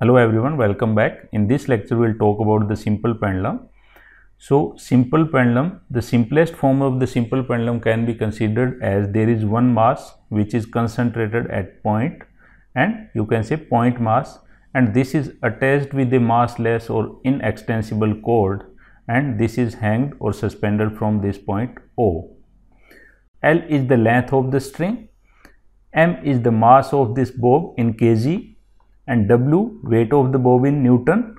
Hello everyone, welcome back. In this lecture, we will talk about the simple pendulum. So, simple pendulum, the simplest form of the simple pendulum can be considered as there is one mass which is concentrated at point and you can say point mass and this is attached with a massless or inextensible cord and this is hanged or suspended from this point O. L is the length of the string, M is the mass of this bob in kg and W weight of the bob in Newton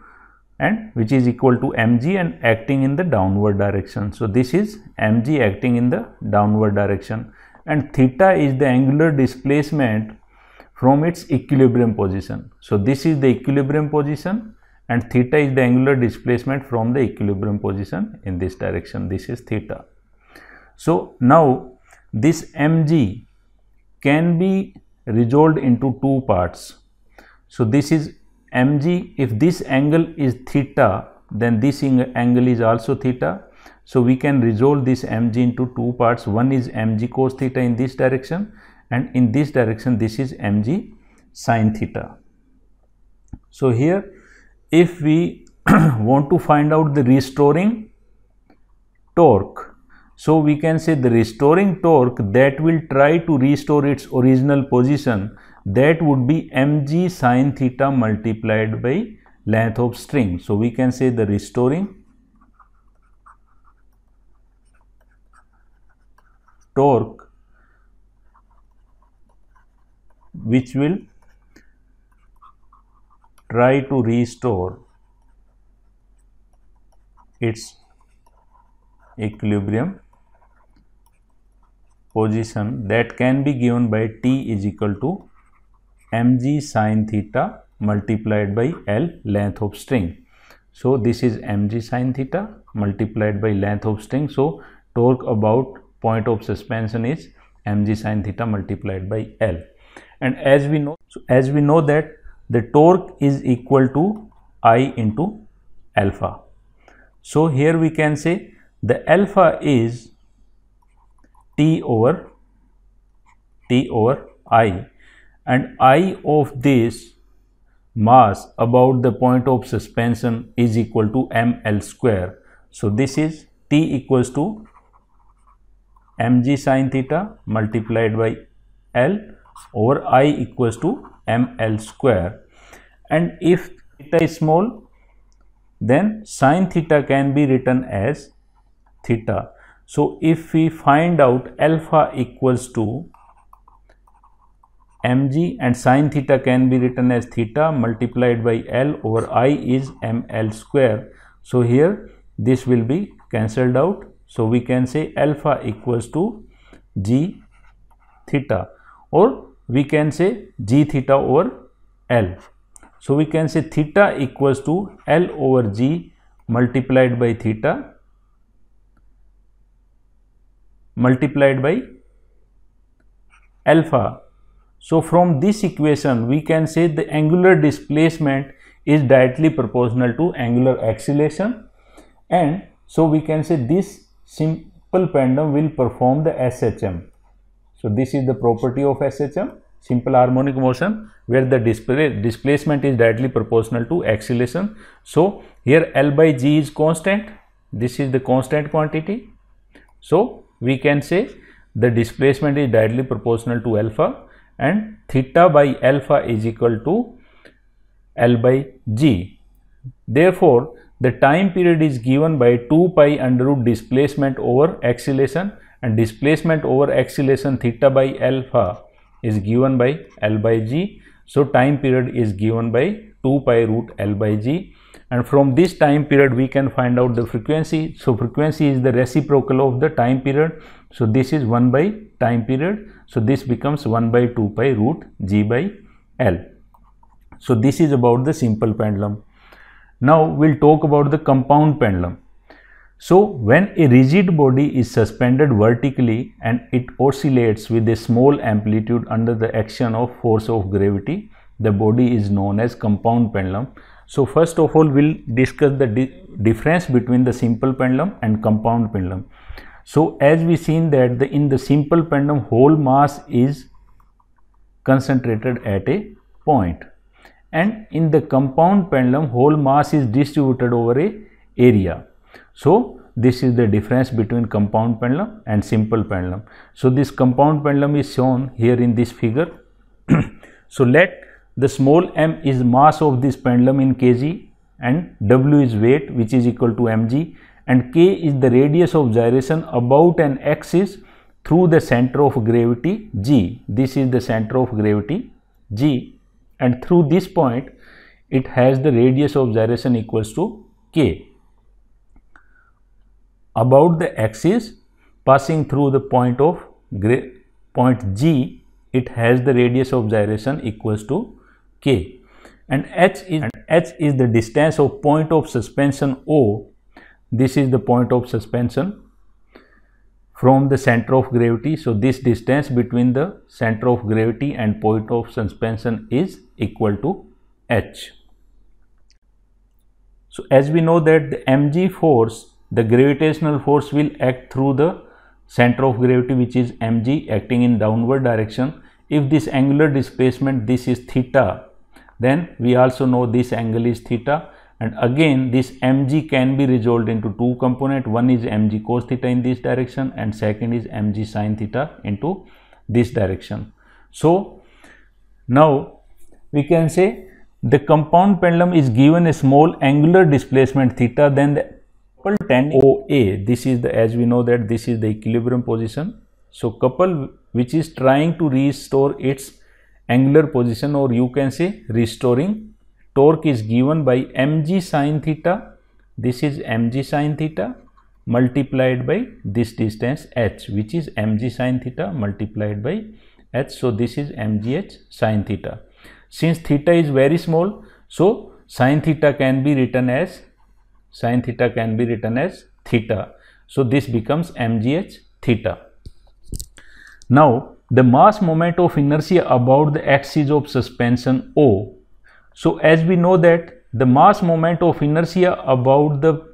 and which is equal to mg and acting in the downward direction. So, this is mg acting in the downward direction and theta is the angular displacement from its equilibrium position. So, this is the equilibrium position and theta is the angular displacement from the equilibrium position in this direction. This is theta. So, now this mg can be resolved into two parts. So, this is mg if this angle is theta then this angle is also theta. So, we can resolve this mg into two parts one is mg cos theta in this direction and in this direction this is mg sine theta. So, here if we want to find out the restoring torque so we can say the restoring torque that will try to restore its original position that would be mg sine theta multiplied by length of string. So we can say the restoring torque which will try to restore its equilibrium position that can be given by T is equal to mg sine theta multiplied by L length of string. So, this is mg sine theta multiplied by length of string. So, torque about point of suspension is mg sine theta multiplied by L. And as we know, so as we know that the torque is equal to I into alpha. So, here we can say the alpha is T over T over I and I of this mass about the point of suspension is equal to m L square. So, this is T equals to mg sin theta multiplied by L over I equals to m L square and if theta is small then sin theta can be written as theta so, if we find out alpha equals to mg and sine theta can be written as theta multiplied by L over I is ml square. So, here this will be cancelled out. So, we can say alpha equals to g theta or we can say g theta over L. So, we can say theta equals to L over g multiplied by theta multiplied by alpha. So, from this equation we can say the angular displacement is directly proportional to angular acceleration and so we can say this simple pendulum will perform the SHM. So, this is the property of SHM simple harmonic motion where the display, displacement is directly proportional to acceleration. So, here L by G is constant this is the constant quantity. So, we can say the displacement is directly proportional to alpha and theta by alpha is equal to L by G. Therefore, the time period is given by 2 pi under root displacement over acceleration and displacement over acceleration theta by alpha is given by L by G. So, time period is given by 2 pi root L by G and from this time period we can find out the frequency so frequency is the reciprocal of the time period so this is 1 by time period so this becomes 1 by 2 pi root g by l so this is about the simple pendulum now we'll talk about the compound pendulum so when a rigid body is suspended vertically and it oscillates with a small amplitude under the action of force of gravity the body is known as compound pendulum so, first of all we will discuss the di difference between the simple pendulum and compound pendulum. So, as we seen that the, in the simple pendulum whole mass is concentrated at a point and in the compound pendulum whole mass is distributed over a area. So, this is the difference between compound pendulum and simple pendulum. So, this compound pendulum is shown here in this figure. so, let the small m is mass of this pendulum in kg and w is weight which is equal to mg and k is the radius of gyration about an axis through the center of gravity g. This is the center of gravity g and through this point it has the radius of gyration equals to k. About the axis passing through the point of point g it has the radius of gyration equals to k and h is and h is the distance of point of suspension o this is the point of suspension from the center of gravity. So, this distance between the center of gravity and point of suspension is equal to h. So, as we know that the mg force, the gravitational force will act through the center of gravity which is mg acting in downward direction. If this angular displacement this is theta then we also know this angle is theta and again this mg can be resolved into two component one is mg cos theta in this direction and second is mg sin theta into this direction. So now we can say the compound pendulum is given a small angular displacement theta then the coupled tangent OA this is the as we know that this is the equilibrium position. So couple which is trying to restore its angular position or you can say restoring torque is given by mg sine theta. This is mg sine theta multiplied by this distance h which is mg sine theta multiplied by h. So, this is mgh sine theta. Since theta is very small, so sine theta can be written as sin theta can be written as theta. So, this becomes mgh theta. Now, the mass moment of inertia about the axis of suspension O. So as we know that the mass moment of inertia about the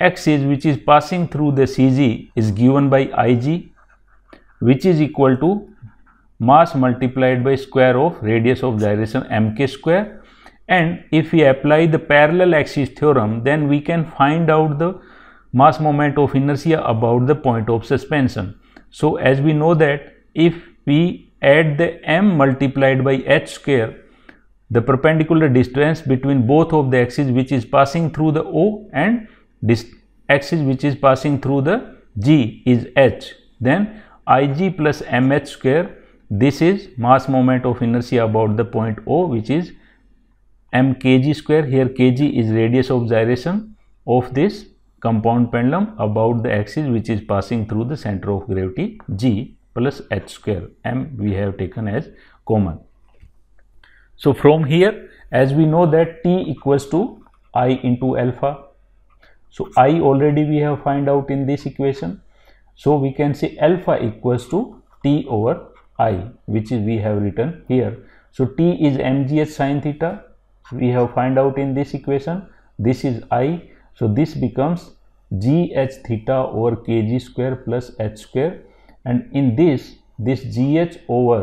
axis which is passing through the CG is given by Ig which is equal to mass multiplied by square of radius of gyration mk square and if we apply the parallel axis theorem then we can find out the mass moment of inertia about the point of suspension. So as we know that if we add the m multiplied by h square the perpendicular distance between both of the axes which is passing through the O and this axis which is passing through the G is H. Then Ig plus mh square this is mass moment of inertia about the point O which is mkg square here kg is radius of gyration of this compound pendulum about the axis which is passing through the center of gravity G plus h square m we have taken as common. So from here as we know that t equals to i into alpha. So i already we have find out in this equation. So we can say alpha equals to t over i which is we have written here. So t is mgh sine theta we have find out in this equation this is i so this becomes gh theta over kg square plus h square and in this this gh over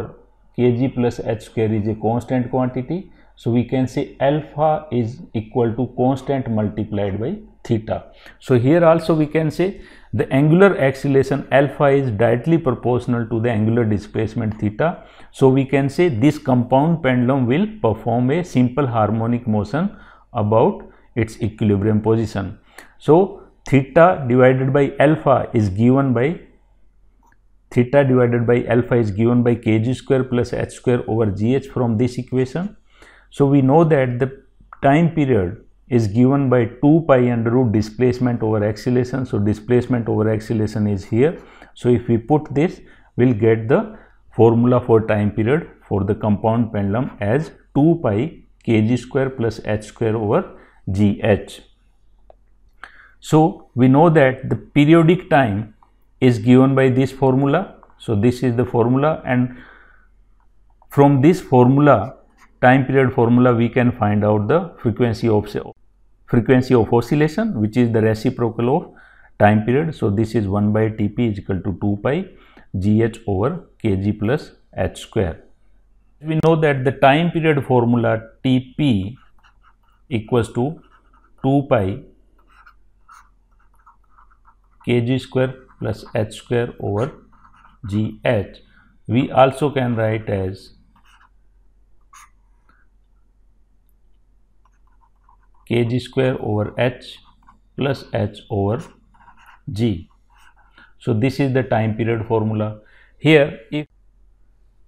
kg plus h square is a constant quantity so we can say alpha is equal to constant multiplied by theta so here also we can say the angular acceleration alpha is directly proportional to the angular displacement theta so we can say this compound pendulum will perform a simple harmonic motion about its equilibrium position so theta divided by alpha is given by theta divided by alpha is given by kg square plus h square over gh from this equation. So, we know that the time period is given by 2 pi under root displacement over acceleration. So, displacement over acceleration is here. So, if we put this, we will get the formula for time period for the compound pendulum as 2 pi kg square plus h square over gh. So, we know that the periodic time is given by this formula. So, this is the formula and from this formula time period formula we can find out the frequency of frequency of oscillation which is the reciprocal of time period. So, this is 1 by Tp is equal to 2 pi gh over kg plus h square. We know that the time period formula Tp equals to 2 pi kg square plus h square over gh. We also can write as kg square over h plus h over g. So, this is the time period formula. Here, if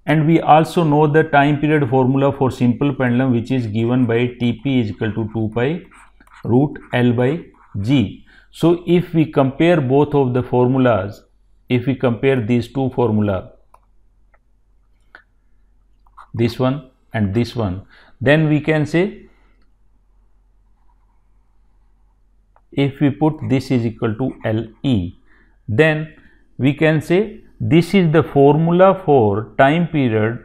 and we also know the time period formula for simple pendulum which is given by Tp is equal to 2 pi root L by G. So if we compare both of the formulas, if we compare these two formula, this one and this one, then we can say if we put this is equal to LE, then we can say this is the formula for time period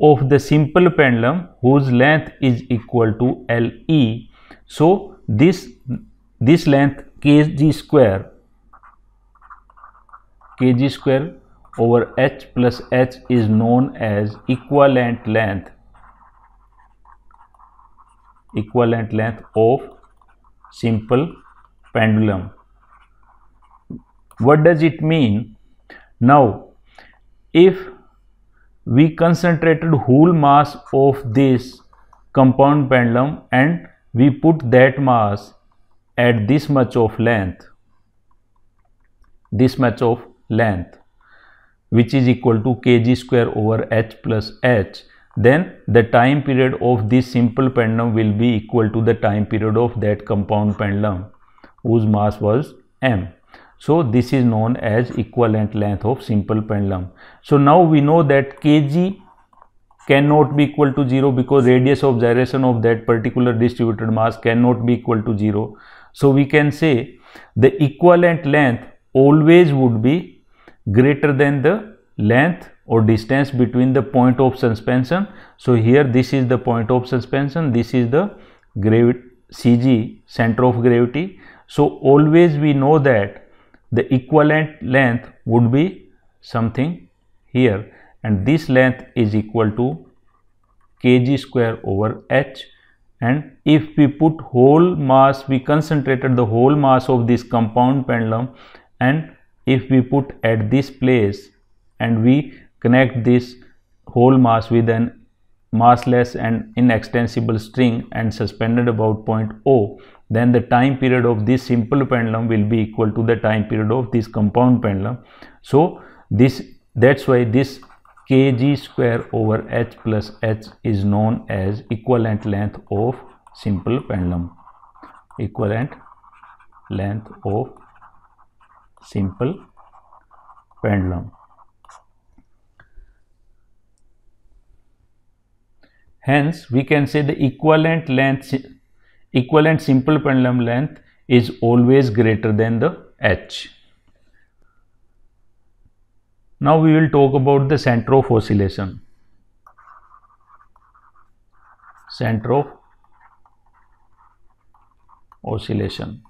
of the simple pendulum whose length is equal to LE. So, this this length kg square kg square over h plus h is known as equivalent length equivalent length of simple pendulum what does it mean now if we concentrated whole mass of this compound pendulum and we put that mass at this much of length this much of length which is equal to kg square over h plus h then the time period of this simple pendulum will be equal to the time period of that compound pendulum whose mass was m. So, this is known as equivalent length of simple pendulum. So, now we know that kg cannot be equal to 0 because radius of gyration of that particular distributed mass cannot be equal to 0. So, we can say the equivalent length always would be greater than the length or distance between the point of suspension. So, here this is the point of suspension, this is the CG center of gravity. So, always we know that the equivalent length would be something here and this length is equal to kg square over h and if we put whole mass we concentrated the whole mass of this compound pendulum and if we put at this place and we connect this whole mass with an massless and inextensible string and suspended about point O then the time period of this simple pendulum will be equal to the time period of this compound pendulum. So, this that is why this kg square over h plus h is known as equivalent length of simple pendulum equivalent length of simple pendulum hence we can say the equivalent length equivalent simple pendulum length is always greater than the h now we will talk about the center of oscillation. Center of oscillation.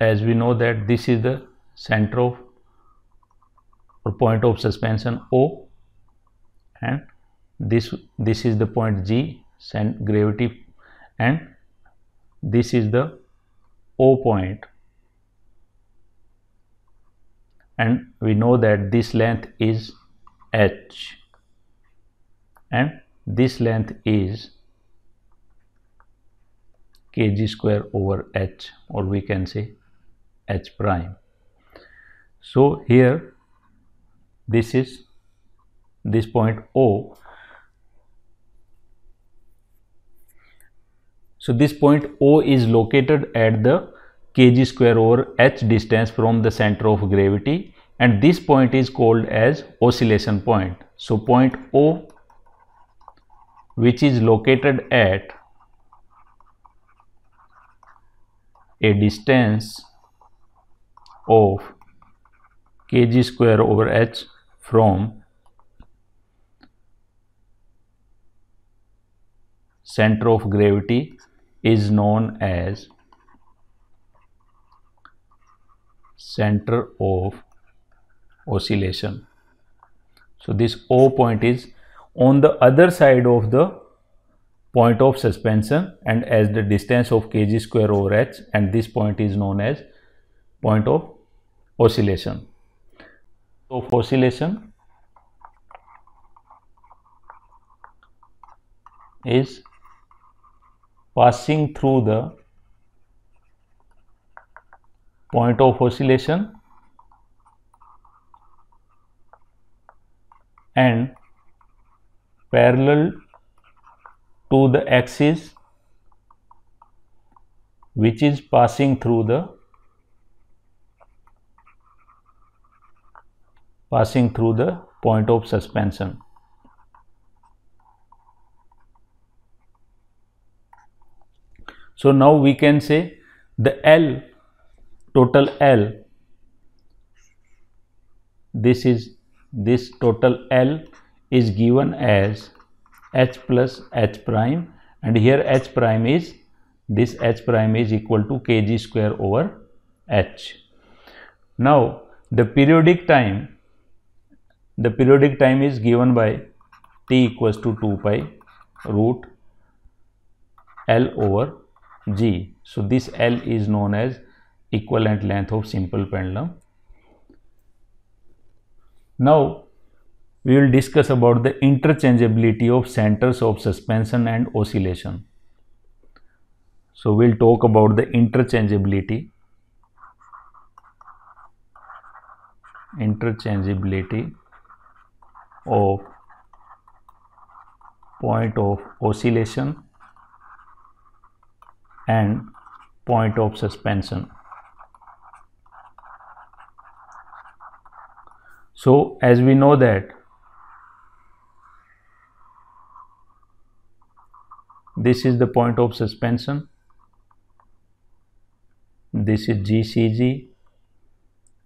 as we know that this is the center of or point of suspension O and this this is the point G gravity and this is the O point and we know that this length is h and this length is kg square over h or we can say h prime so here this is this point o So this point O is located at the kg square over h distance from the center of gravity and this point is called as oscillation point. So point O which is located at a distance of kg square over h from center of gravity is known as center of oscillation. So this O point is on the other side of the point of suspension and as the distance of kg square over h and this point is known as point of oscillation. Of oscillation is passing through the point of oscillation and parallel to the axis which is passing through the passing through the point of suspension So now we can say the L, total L, this is this total L is given as H plus H prime and here H prime is this H prime is equal to kg square over H. Now the periodic time the periodic time is given by t equals to 2 pi root L over G. So, this L is known as equivalent length of simple pendulum. Now, we will discuss about the interchangeability of centers of suspension and oscillation. So, we will talk about the interchangeability interchangeability of point of oscillation and point of suspension. So as we know that this is the point of suspension, this is GCG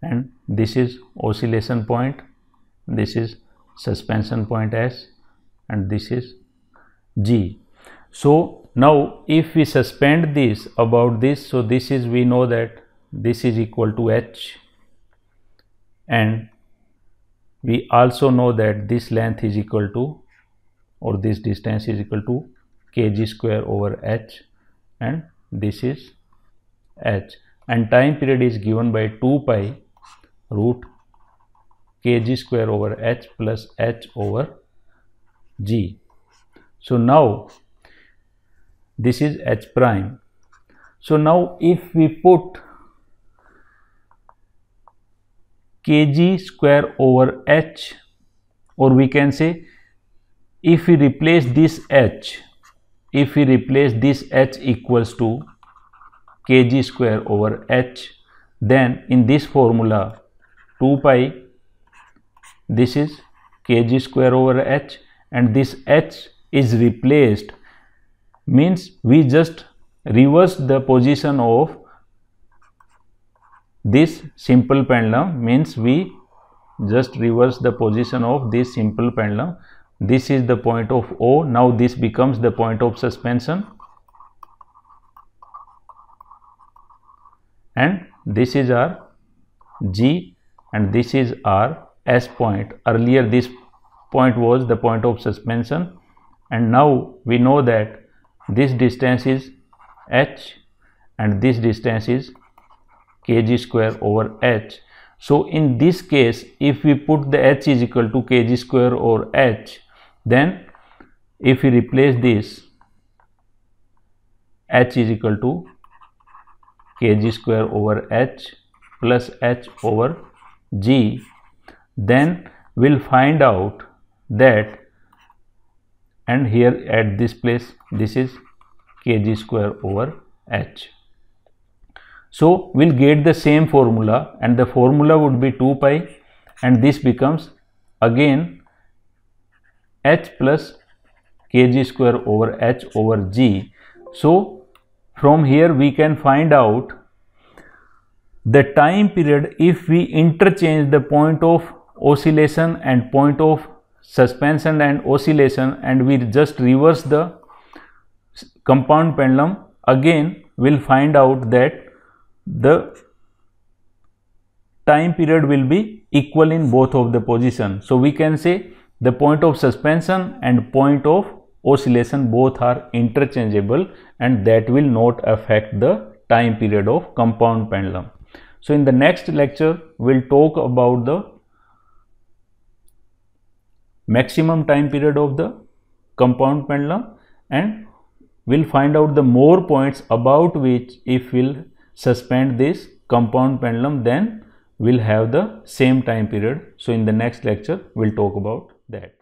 and this is oscillation point, this is suspension point S and this is G. So now if we suspend this about this so this is we know that this is equal to h and we also know that this length is equal to or this distance is equal to kg square over h and this is h and time period is given by 2 pi root kg square over h plus h over g. So, now this is h prime. So, now if we put kg square over h or we can say if we replace this h if we replace this h equals to kg square over h then in this formula 2 pi this is kg square over h and this h is replaced means we just reverse the position of this simple pendulum means we just reverse the position of this simple pendulum this is the point of O now this becomes the point of suspension and this is our G and this is our S point earlier this point was the point of suspension and now we know that this distance is h and this distance is kg square over h so in this case if we put the h is equal to kg square or h then if we replace this h is equal to kg square over h plus h over g then we'll find out that and here at this place this is kg square over h. So we'll get the same formula and the formula would be 2 pi and this becomes again h plus kg square over h over g. So from here we can find out the time period if we interchange the point of oscillation and point of suspension and oscillation and we just reverse the compound pendulum again we will find out that the time period will be equal in both of the position. So, we can say the point of suspension and point of oscillation both are interchangeable and that will not affect the time period of compound pendulum. So, in the next lecture we will talk about the maximum time period of the compound pendulum and we'll find out the more points about which if we'll suspend this compound pendulum then we'll have the same time period. So in the next lecture we'll talk about that.